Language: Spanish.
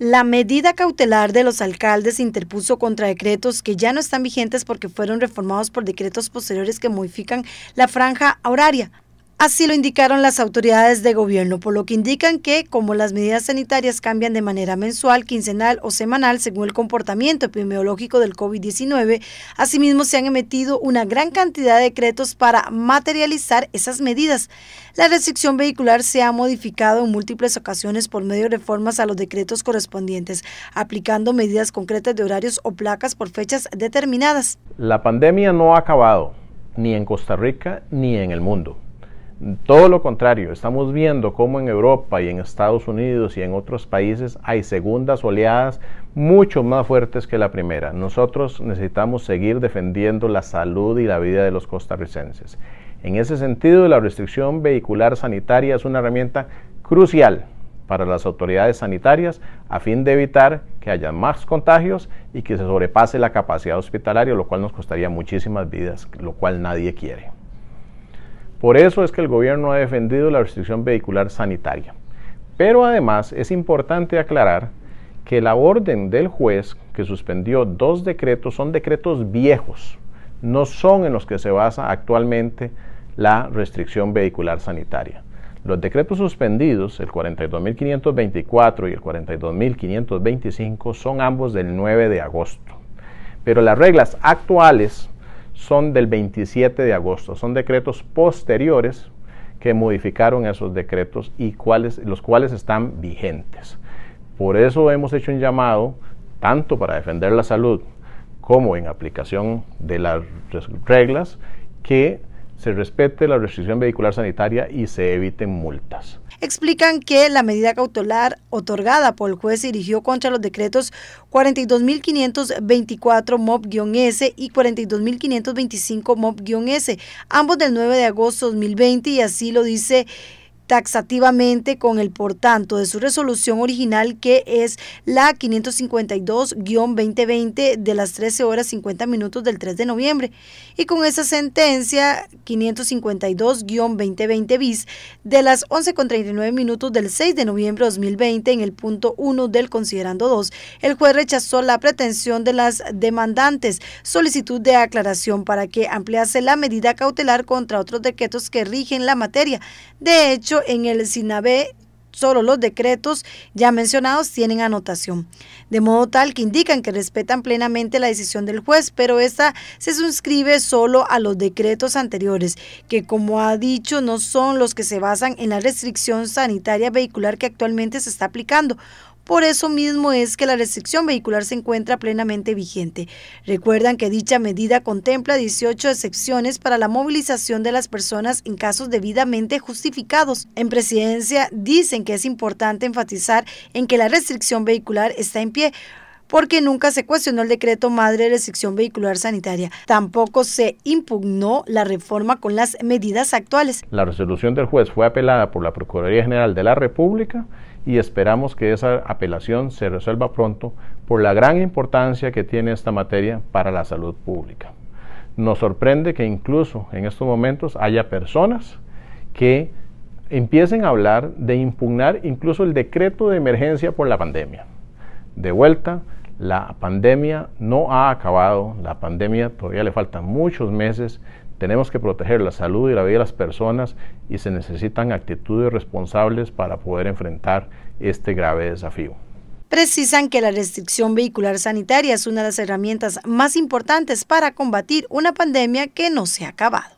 La medida cautelar de los alcaldes interpuso contra decretos que ya no están vigentes porque fueron reformados por decretos posteriores que modifican la franja horaria. Así lo indicaron las autoridades de gobierno, por lo que indican que, como las medidas sanitarias cambian de manera mensual, quincenal o semanal según el comportamiento epidemiológico del COVID-19, asimismo se han emitido una gran cantidad de decretos para materializar esas medidas. La restricción vehicular se ha modificado en múltiples ocasiones por medio de reformas a los decretos correspondientes, aplicando medidas concretas de horarios o placas por fechas determinadas. La pandemia no ha acabado, ni en Costa Rica ni en el mundo todo lo contrario, estamos viendo cómo en Europa y en Estados Unidos y en otros países hay segundas oleadas mucho más fuertes que la primera. Nosotros necesitamos seguir defendiendo la salud y la vida de los costarricenses. En ese sentido, la restricción vehicular sanitaria es una herramienta crucial para las autoridades sanitarias a fin de evitar que haya más contagios y que se sobrepase la capacidad hospitalaria, lo cual nos costaría muchísimas vidas, lo cual nadie quiere. Por eso es que el gobierno ha defendido la restricción vehicular sanitaria. Pero además es importante aclarar que la orden del juez que suspendió dos decretos son decretos viejos, no son en los que se basa actualmente la restricción vehicular sanitaria. Los decretos suspendidos, el 42.524 y el 42.525, son ambos del 9 de agosto. Pero las reglas actuales son del 27 de agosto, son decretos posteriores que modificaron esos decretos y cuáles los cuales están vigentes. Por eso hemos hecho un llamado tanto para defender la salud como en aplicación de las reglas que se respete la restricción vehicular sanitaria y se eviten multas. Explican que la medida cautelar otorgada por el juez se dirigió contra los decretos 42.524 MOB-S y 42.525 MOB-S, ambos del 9 de agosto 2020 y así lo dice taxativamente con el por tanto de su resolución original que es la 552-2020 de las 13 horas 50 minutos del 3 de noviembre y con esa sentencia 552-2020 bis de las 11.39 minutos del 6 de noviembre 2020 en el punto 1 del considerando 2, el juez rechazó la pretensión de las demandantes solicitud de aclaración para que ampliase la medida cautelar contra otros decretos que rigen la materia. De hecho, en el SINABE solo los decretos ya mencionados tienen anotación, de modo tal que indican que respetan plenamente la decisión del juez, pero esta se suscribe solo a los decretos anteriores, que como ha dicho no son los que se basan en la restricción sanitaria vehicular que actualmente se está aplicando, por eso mismo es que la restricción vehicular se encuentra plenamente vigente. Recuerdan que dicha medida contempla 18 excepciones para la movilización de las personas en casos debidamente justificados. En presidencia dicen que es importante enfatizar en que la restricción vehicular está en pie porque nunca se cuestionó el decreto madre de restricción vehicular sanitaria. Tampoco se impugnó la reforma con las medidas actuales. La resolución del juez fue apelada por la Procuraduría General de la República y esperamos que esa apelación se resuelva pronto por la gran importancia que tiene esta materia para la salud pública. Nos sorprende que incluso en estos momentos haya personas que empiecen a hablar de impugnar incluso el decreto de emergencia por la pandemia. De vuelta, la pandemia no ha acabado, la pandemia todavía le faltan muchos meses, tenemos que proteger la salud y la vida de las personas y se necesitan actitudes responsables para poder enfrentar este grave desafío. Precisan que la restricción vehicular sanitaria es una de las herramientas más importantes para combatir una pandemia que no se ha acabado.